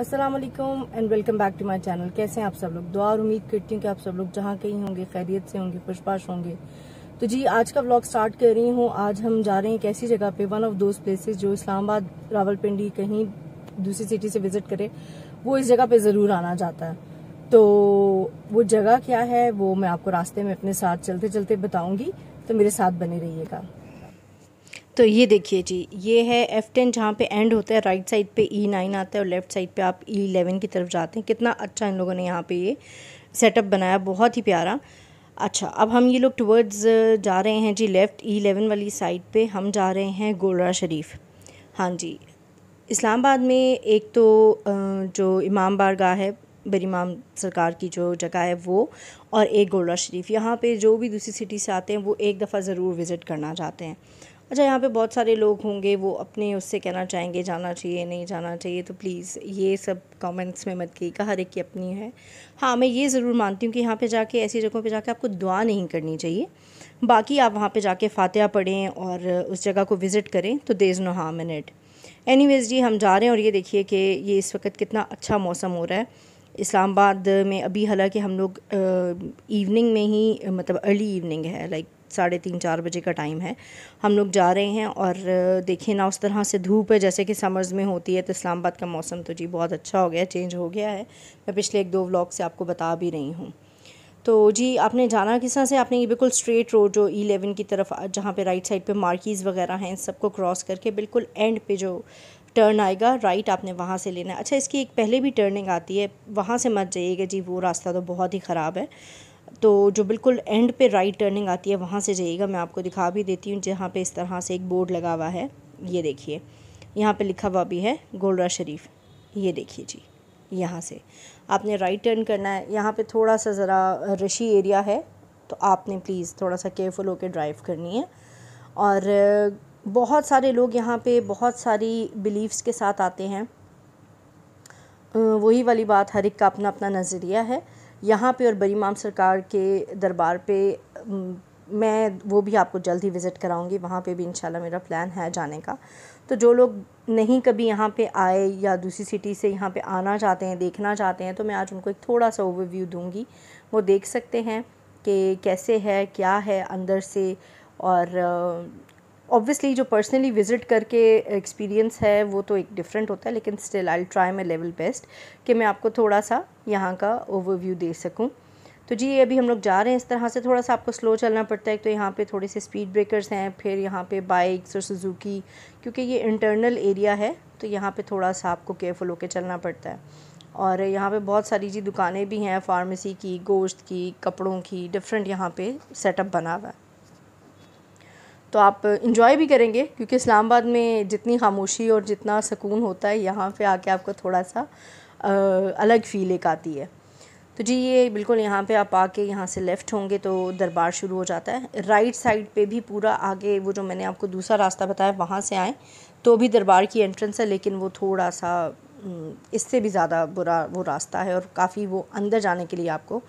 Aslam and welcome back to my channel कैसे हैं आप सब लोग दुआ और उम्मीद करती हूँ कि आप सब लोग जहाँ कहीं होंगे खैरियत से होंगे खुशपाश होंगे तो जी आज का ब्लॉग स्टार्ट कर रही हूँ आज हम जा रहे हैं एक ऐसी जगह पे वन ऑफ दोज प्लेसेज जो इस्लामाबाद रावलपिंडी कहीं दूसरी सिटी से विजिट करे वो इस जगह पे ज़रूर आना चाहता है तो वो जगह क्या है वो मैं आपको रास्ते में अपने साथ चलते चलते बताऊंगी तो मेरे साथ बने रहिएगा तो ये देखिए जी ये है एफ़ टेन जहाँ पर एंड होता है राइट साइड पे ई e नाइन आता है और लेफ़्ट साइड पे आप ई e इलेवन की तरफ जाते हैं कितना अच्छा इन लोगों ने यहाँ पे ये सेटअप बनाया बहुत ही प्यारा अच्छा अब हम ये लोग टूवर्ड्स जा रहे हैं जी लेफ़्ट ई इलेवन वाली साइड पे हम जा रहे हैं गोलरा शरीफ हाँ जी इस्लामाबाद में एक तो जो इमाम बारगाह है बरीमाम सरकार की जो जगह है वो और एक गोलरा शरीफ यहाँ पे जो भी दूसरी सिटी से आते हैं वो एक दफ़ा ज़रूर विज़िट करना चाहते हैं अच्छा यहाँ पे बहुत सारे लोग होंगे वो अपने उससे कहना चाहेंगे जाना चाहिए नहीं जाना चाहिए तो प्लीज़ ये सब कमेंट्स में मत कीजिएगा हर एक की अपनी है हाँ मैं ये ज़रूर मानती हूँ कि यहाँ पे जाके ऐसी जगहों पे जाके आपको दुआ नहीं करनी चाहिए बाकी आप वहाँ पे जाके फातिहा पढ़ें और उस जगह को विज़िट करें तो there is no harm in it any जी हम जा रहे हैं और ये देखिए कि ये इस वक्त कितना अच्छा मौसम हो रहा है इस्लामाबाद में अभी हालांकि हम लोग इवनिंग में ही मतलब अर्ली इवनिंग है लाइक साढ़े तीन चार बजे का टाइम है हम लोग जा रहे हैं और देखिए ना उस तरह से धूप है जैसे कि समर्स में होती है तो इस्लामाबाद का मौसम तो जी बहुत अच्छा हो गया चेंज हो गया है मैं पिछले एक दो व्लॉग से आपको बता भी रही हूँ तो जी आपने जाना किस तरह से आपने ये बिल्कुल स्ट्रेट रोड जो ई एलेवन की तरफ जहाँ पे राइट साइड पे मार्कीज़ वगैरह हैं इन सबको क्रॉस करके बिल्कुल एंड पे जो टर्न आएगा राइट आपने वहाँ से लेना है अच्छा इसकी एक पहले भी टर्निंग आती है वहाँ से मत जाइएगा जी वो रास्ता तो बहुत ही ख़राब है तो जो बिल्कुल एंड पे राइट टर्निंग आती है वहाँ से जाइएगा मैं आपको दिखा भी देती हूँ जहाँ पे इस तरह से एक बोर्ड लगा हुआ है ये देखिए यहाँ पे लिखा हुआ भी है गोलरा शरीफ ये देखिए जी यहाँ से आपने राइट टर्न करना है यहाँ पे थोड़ा सा ज़रा रशी एरिया है तो आपने प्लीज़ थोड़ा सा केयरफुल होकर ड्राइव करनी है और बहुत सारे लोग यहाँ पर बहुत सारी बिलीव्स के साथ आते हैं वही वाली बात हर एक का अपना अपना नज़रिया है यहाँ पे और बरी माम सरकार के दरबार पे मैं वो भी आपको जल्द ही विज़िट कराऊंगी वहाँ पे भी इंशाल्लाह मेरा प्लान है जाने का तो जो लोग नहीं कभी यहाँ पे आए या दूसरी सिटी से यहाँ पे आना चाहते हैं देखना चाहते हैं तो मैं आज उनको एक थोड़ा सा ओवरव्यू दूँगी वो देख सकते हैं कि कैसे है क्या है अंदर से और ऑब्वियसली जो पर्सनली विज़िट करके एक्सपीरियंस है वो तो एक डिफरेंट होता है लेकिन still I try my level best कि मैं आपको थोड़ा सा यहाँ का ओवरव्यू दे सकूँ तो जी अभी हम लोग जा रहे हैं इस तरह से थोड़ा सा आपको स्लो चलना पड़ता तो है तो यहाँ पे थोड़े से स्पीड ब्रेकर्स हैं फिर यहाँ पे बाइक्स और सुजुकी क्योंकि ये इंटरनल एरिया है तो यहाँ पे थोड़ा सा आपको केयरफुल होकर चलना पड़ता है और यहाँ पे बहुत सारी जी दुकानें भी हैं फार्मेसी की गोश्त की कपड़ों की डिफरेंट यहाँ पे सेटअप बना हुआ है तो आप इन्जॉय भी करेंगे क्योंकि इस्लामाबाद में जितनी खामोशी और जितना सुकून होता है यहाँ पे आके आपको थोड़ा सा आ, अलग फील एक आती है तो जी ये बिल्कुल यहाँ पे आप आके यहाँ से लेफ़्ट होंगे तो दरबार शुरू हो जाता है राइट साइड पे भी पूरा आगे वो जो मैंने आपको दूसरा रास्ता बताया वहाँ से आए तो भी दरबार की एंट्रेंस है लेकिन वो थोड़ा सा इससे भी ज़्यादा बुरा वो रास्ता है और काफ़ी वो अंदर जाने के लिए आपको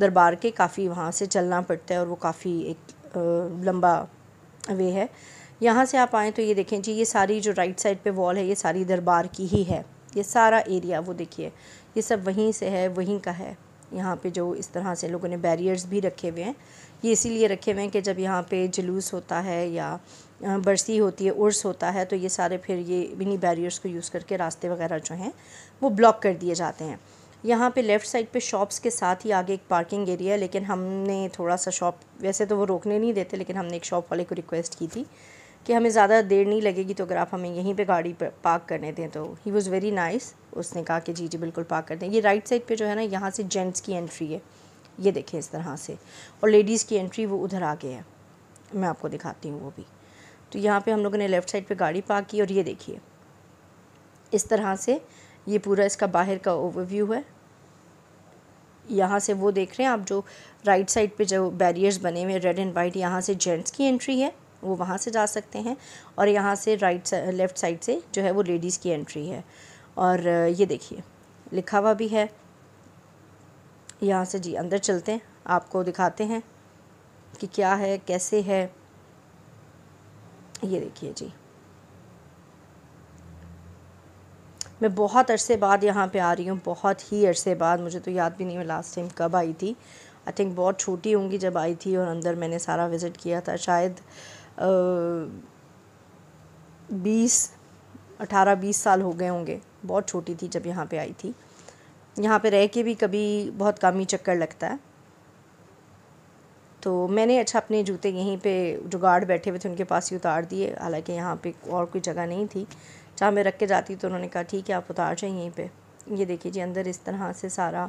दरबार के काफ़ी वहाँ से चलना पड़ता है और वो काफ़ी एक लंबा वे है यहाँ से आप आएँ तो ये देखें जी ये सारी जो राइट साइड पे वॉल है ये सारी दरबार की ही है ये सारा एरिया वो देखिए ये सब वहीं से है वहीं का है यहाँ पे जो इस तरह से लोगों ने बैरियर्स भी रखे हुए हैं ये इसीलिए रखे हुए हैं कि जब यहाँ पे जुलूस होता है या बरसी होती है उर्स होता है तो ये सारे फिर ये इन्हीं बैरियर्स को यूज़ करके रास्ते वगैरह जो हैं वो ब्लॉक कर दिए जाते हैं यहाँ पे लेफ़्ट साइड पे शॉप्स के साथ ही आगे एक पार्किंग एरिया है लेकिन हमने थोड़ा सा शॉप वैसे तो वो रोकने नहीं देते लेकिन हमने एक शॉप वाले को रिक्वेस्ट की थी कि हमें ज़्यादा देर नहीं लगेगी तो अगर आप हमें यहीं पे गाड़ी पर पार्क करने दें तो ही वॉज़ वेरी नाइस उसने कहा कि जी जी बिल्कुल पार्क कर दें ये राइट साइड पर जो है ना यहाँ से जेंट्स की एंट्री है ये देखें इस तरह से और लेडीज़ की एंट्री वो उधर आगे है मैं आपको दिखाती हूँ वो भी तो यहाँ पर हम लोगों ने लेफ़्ट साइड पर गाड़ी पार्क की और ये देखिए इस तरह से ये पूरा इसका बाहर का ओवरव्यू है यहाँ से वो देख रहे हैं आप जो राइट साइड पे जो बैरियर्स बने हुए रेड एंड वाइट यहाँ से जेंट्स की एंट्री है वो वहाँ से जा सकते हैं और यहाँ से राइट लेफ़्ट साइड से जो है वो लेडीज़ की एंट्री है और ये देखिए लिखा हुआ भी है यहाँ से जी अंदर चलते हैं आपको दिखाते हैं कि क्या है कैसे है ये देखिए जी मैं बहुत अरसे बाद यहाँ पे आ रही हूँ बहुत ही अरसे बाद मुझे तो याद भी नहीं मैं लास्ट टाइम कब आई थी आई थिंक बहुत छोटी होंगी जब आई थी और अंदर मैंने सारा विज़िट किया था शायद बीस अठारह बीस साल हो गए होंगे बहुत छोटी थी जब यहाँ पे आई थी यहाँ पे रह के भी कभी बहुत कम ही चक्कर लगता है तो मैंने अच्छा अपने जूते यहीं पे जो गार्ड बैठे हुए थे उनके पास ही उतार दिए हालांकि यहाँ पे और कोई जगह नहीं थी जहाँ मैं रख के जाती तो उन्होंने कहा ठीक है आप उतार जाए यहीं पर ये देखिए जी अंदर इस तरह से सारा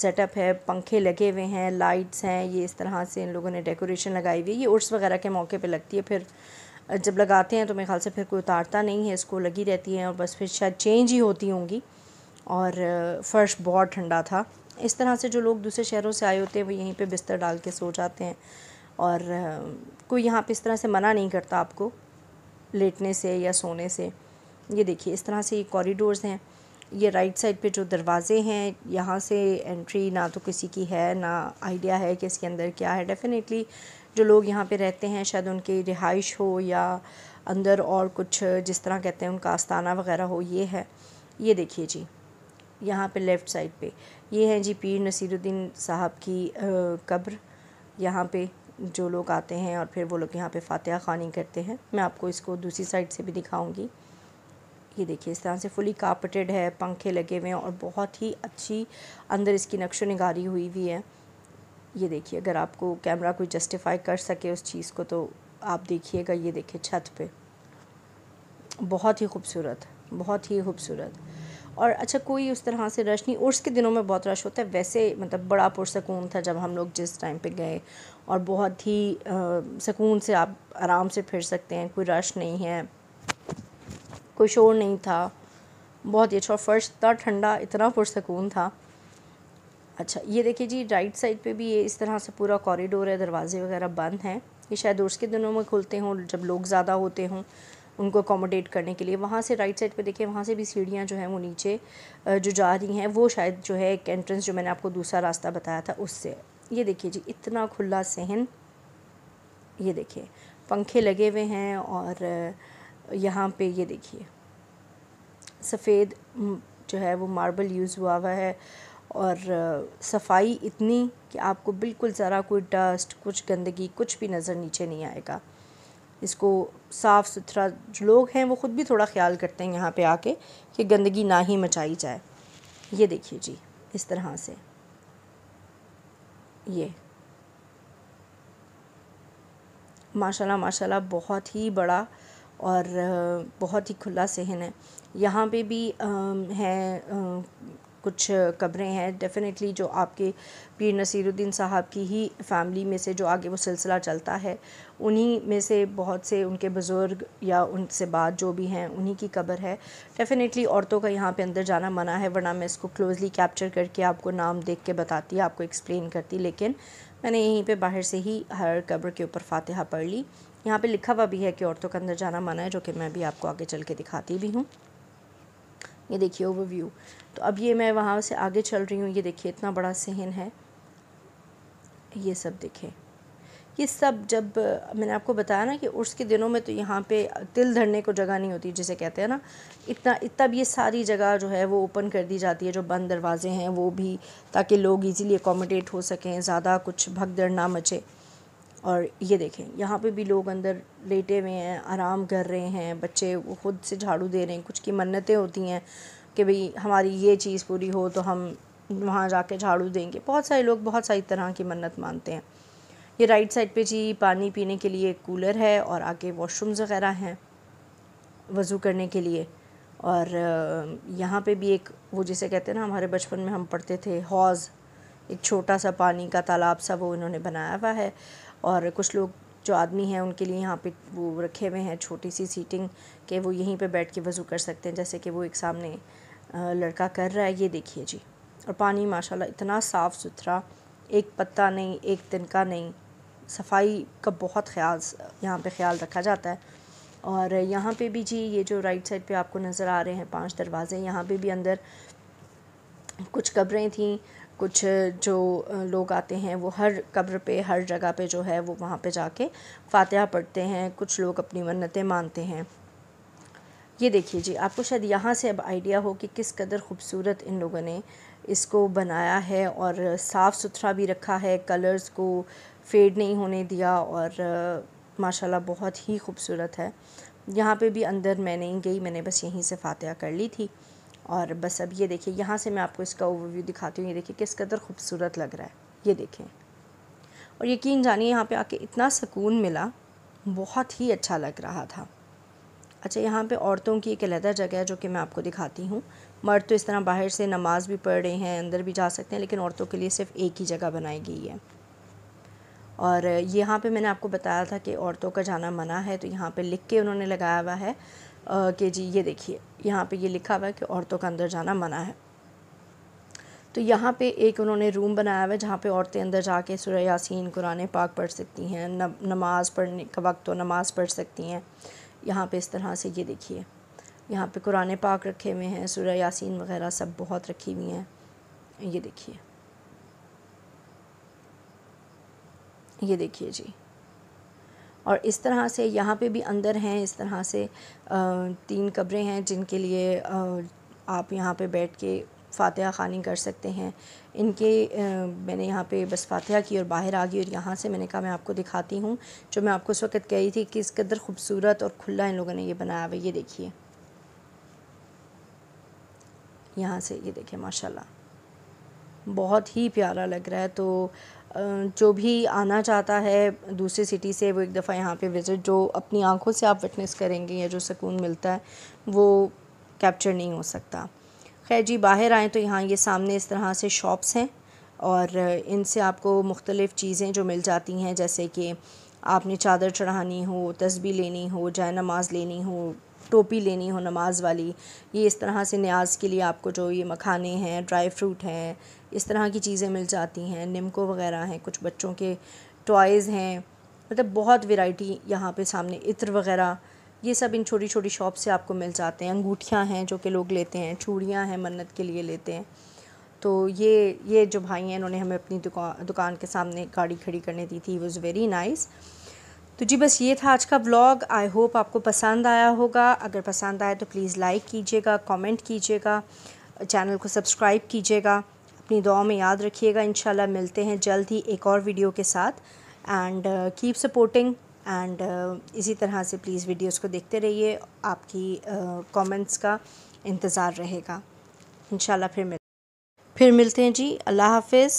सेटअप है पंखे लगे हुए हैं लाइट्स हैं ये इस तरह से इन लोगों ने डेकोरेशन लगाई हुई है ये उर्स वगैरह के मौके पे लगती है फिर जब लगाते हैं तो मेरे ख्याल से फिर कोई उतारता नहीं है इसको लगी रहती है और बस फिर शायद चेंज ही होती होंगी और फ़र्श बहुत ठंडा था इस तरह से जो लोग दूसरे शहरों से आए होते हैं वो यहीं पर बिस्तर डाल के सो जाते हैं और कोई यहाँ पर इस तरह से मना नहीं करता आपको लेटने से या सोने से ये देखिए इस तरह से ये कॉरिडोर्स हैं ये राइट साइड पे जो दरवाज़े हैं यहाँ से एंट्री ना तो किसी की है ना आइडिया है कि इसके अंदर क्या है डेफ़िनेटली जो लोग यहाँ पे रहते हैं शायद उनकी रिहाइश हो या अंदर और कुछ जिस तरह कहते हैं उनका आस्ताना वगैरह हो ये है ये देखिए जी यहाँ पे लेफ़्ट साइड पे ये है जी पीर नसीरुद्दीन साहब की कब्र यहाँ पे जो लोग आते हैं और फिर वो लोग यहाँ पे फातिहा खानी करते हैं मैं आपको इसको दूसरी साइड से भी दिखाऊंगी ये देखिए इस तरह से फुली कारपेटेड है पंखे लगे हुए हैं और बहुत ही अच्छी अंदर इसकी नक्श नगारी हुई हुई है ये देखिए अगर आपको कैमरा कोई जस्टिफाई कर सके उस चीज़ को तो आप देखिएगा ये देखिए छत पर बहुत ही खूबसूरत बहुत ही खूबसूरत और अच्छा कोई उस तरह से रश नहीं उर्स के दिनों में बहुत रश होता है वैसे मतलब बड़ा पुरसकून था जब हम लोग जिस टाइम पे गए और बहुत ही सकून से आप आराम से फिर सकते हैं कोई रश नहीं है कोई शोर नहीं था बहुत ही अच्छा और फर्श इतना ठंडा इतना पुरसकून था अच्छा ये देखिए जी राइट साइड पे भी ये इस तरह से पूरा कॉरिडोर है दरवाजे वगैरह बंद हैं ये शायद उर्स के दिनों में खुलते हों जब लोग ज़्यादा होते हों उनको अकोमोडेट करने के लिए वहाँ से राइट साइड पे देखिए वहाँ से भी सीढ़ियाँ जो हैं वो नीचे जो जा रही हैं वो शायद जो है एक एंट्रेंस जो मैंने आपको दूसरा रास्ता बताया था उससे ये देखिए जी इतना खुला सहन ये देखिए पंखे लगे हुए हैं और यहाँ पे ये देखिए सफ़ेद जो है वो मार्बल यूज़ हुआ हुआ है और सफाई इतनी कि आपको बिल्कुल ज़रा कोई डस्ट कुछ गंदगी कुछ भी नज़र नीचे नहीं आएगा इसको साफ़ सुथरा जो लोग हैं वो ख़ुद भी थोड़ा ख्याल करते हैं यहाँ पे आके कि गंदगी ना ही मचाई जाए ये देखिए जी इस तरह से ये माशाल्लाह माशाल्लाह बहुत ही बड़ा और बहुत ही खुला सहन है यहाँ पे भी हैं कुछ कब्रें हैं डेफ़िनेटली जो आपके पीर नसीरुद्दीन साहब की ही फैमिली में से जो आगे वो सिलसिला चलता है उन्हीं में से बहुत से उनके बुज़ुर्ग या उनसे बात जो भी हैं उन्हीं की कब्र है डेफ़िनेटली औरतों का यहाँ पे अंदर जाना मना है वरना मैं इसको क्लोजली कैप्चर करके आपको नाम देख के बताती आपको एक्सप्लेन करती लेकिन मैंने यहीं पर बाहर से ही हर कब्र के ऊपर फातहा पढ़ ली यहाँ पर लिखा हुआ भी है कि औरतों का अंदर जाना मना है जो कि मैं भी आपको आगे चल के दिखाती भी हूँ ये देखिए ओवरव्यू तो अब ये मैं वहाँ से आगे चल रही हूँ ये देखिए इतना बड़ा सहन है ये सब देखें ये सब जब मैंने आपको बताया ना कि उर्स के दिनों में तो यहाँ पे तिल धरने को जगह नहीं होती जिसे कहते हैं ना इतना इतना भी ये सारी जगह जो है वो ओपन कर दी जाती है जो बंद दरवाजे हैं वो भी ताकि लोग इजीली एकोमोडेट हो सकें ज़्यादा कुछ भगदड़ ना मचे और ये देखें यहाँ पे भी लोग अंदर लेटे हुए हैं आराम कर रहे हैं बच्चे खुद से झाड़ू दे रहे हैं कुछ की मन्नतें होती हैं कि भाई हमारी ये चीज़ पूरी हो तो हम वहाँ जाके झाड़ू देंगे बहुत सारे लोग बहुत सारी तरह की मन्नत मानते हैं ये राइट साइड पे जी पानी पीने के लिए एक कूलर है और आगे वॉशरूम्स वगैरह हैं वज़ू करने के लिए और यहाँ पे भी एक वो जिसे कहते हैं ना हमारे बचपन में हम पढ़ते थे हौज़ एक छोटा सा पानी का तालाब सा वो इन्होंने बनाया हुआ है और कुछ लोग जो आदमी हैं उनके लिए यहाँ पे वो रखे हुए हैं छोटी सी सीटिंग के वो यहीं पे बैठ के वज़ू कर सकते हैं जैसे कि वो एक सामने लड़का कर रहा है ये देखिए जी और पानी माशाल्लाह इतना साफ़ सुथरा एक पत्ता नहीं एक तिनका नहीं सफाई का बहुत ख्याल यहाँ पे ख्याल रखा जाता है और यहाँ पे भी जी ये जो राइट साइड पे आपको नज़र आ रहे हैं पांच दरवाज़े यहाँ पे भी अंदर कुछ कब्रें थीं कुछ जो लोग आते हैं वो हर कब्र पे हर जगह पे जो है वो वहाँ पे जाके फातिहा पढ़ते हैं कुछ लोग अपनी मन्नतें मानते हैं ये देखिए जी आपको शायद यहाँ से अब आइडिया हो कि किस कदर खूबसूरत इन लोगों ने इसको बनाया है और साफ़ सुथरा भी रखा है कलर्स को फेड नहीं होने दिया और माशाल्लाह बहुत ही खूबसूरत है यहाँ पे भी अंदर मैं नहीं गई मैंने बस यहीं से फातिहा कर ली थी और बस अब ये देखिए यहाँ से मैं आपको इसका ओवरव्यू दिखाती हूँ ये देखिए किस कदर खूबसूरत लग रहा है ये देखें और यकीन जानिए यहाँ पे आके इतना सुकून मिला बहुत ही अच्छा लग रहा था अच्छा यहाँ पे औरतों की एक अलहदा जगह है जो कि मैं आपको दिखाती हूँ मर्द तो इस तरह बाहर से नमाज भी पढ़ रहे हैं अंदर भी जा सकते हैं लेकिन औरतों के लिए सिर्फ एक ही जगह बनाई गई है और यहाँ पे मैंने आपको बताया था कि औरतों का जाना मना है तो यहाँ पे लिख के उन्होंने लगाया हुआ है कि जी ये देखिए यहाँ पे ये लिखा हुआ है कि औरतों का अंदर जाना मना है तो यहाँ पे एक उन्होंने रूम बनाया हुआ है जहाँ पे औरतें अंदर जाके सुरह यासीन कुरान पाक पढ़ सकती हैं नमाज़ पढ़ने का वक्त हो नमाज़ पढ़ सकती हैं यहाँ पे इस तरह से ये देखिए यहाँ पे कुरान पाक रखे हुए हैं सुरह यासीन वगैरह सब बहुत रखी हुई हैं ये देखिए ये देखिए जी और इस तरह से यहाँ पे भी अंदर हैं इस तरह से तीन कब्रें हैं जिनके लिए आप यहाँ पे बैठ के फ़ातहा खानी कर सकते हैं इनके मैंने यहाँ पे बस फातह की और बाहर आ गई और यहाँ से मैंने कहा मैं आपको दिखाती हूँ जो मैं आपको उस वक्त कही थी कि इस कदर खूबसूरत और खुला इन लोगों ने ये बनाया हुआ ये देखिए यहाँ से ये देखिए माशाल्लाह बहुत ही प्यारा लग रहा है तो जो भी आना चाहता है दूसरी सिटी से वो एक दफ़ा यहाँ पे विज़िट जो अपनी आँखों से आप विटनेस करेंगे या जो सुकून मिलता है वो कैप्चर नहीं हो सकता खैर जी बाहर आएँ तो यहाँ ये सामने इस तरह से शॉप्स हैं और इनसे आपको मुख्तलिफ़ चीज़ें जो मिल जाती हैं जैसे कि आपने चादर चढ़ानी हो तस्बी लेनी हो जाय नमाज लेनी हो टोपी लेनी हो नमाज वाली ये इस तरह से न्याज के लिए आपको जो ये मखाने हैं ड्राई फ्रूट हैं इस तरह की चीज़ें मिल जाती हैं निमको वगैरह हैं कुछ बच्चों के टॉयज़ हैं मतलब बहुत वेराइटी यहाँ पे सामने इत्र वगैरह ये सब इन छोटी छोटी शॉप से आपको मिल जाते हैं अंगूठियाँ हैं जो कि लोग लेते हैं चूड़ियाँ हैं मन्नत के लिए लेते हैं तो ये ये जो भाई हैं इन्होंने हमें अपनी दुका दुकान के सामने गाड़ी खड़ी करने दी थी वॉज़ वेरी नाइस तो जी बस ये था आज का ब्लॉग आई होप आपको पसंद आया होगा अगर पसंद आया तो प्लीज़ लाइक कीजिएगा कमेंट कीजिएगा चैनल को सब्सक्राइब कीजिएगा अपनी दुआ में याद रखिएगा इन मिलते हैं जल्द ही एक और वीडियो के साथ एंड कीप सपोर्टिंग एंड इसी तरह से प्लीज़ वीडियोस को देखते रहिए आपकी कमेंट्स uh, का इंतज़ार रहेगा इन फिर मिल फिर मिलते हैं जी अल्लाह हाफिज़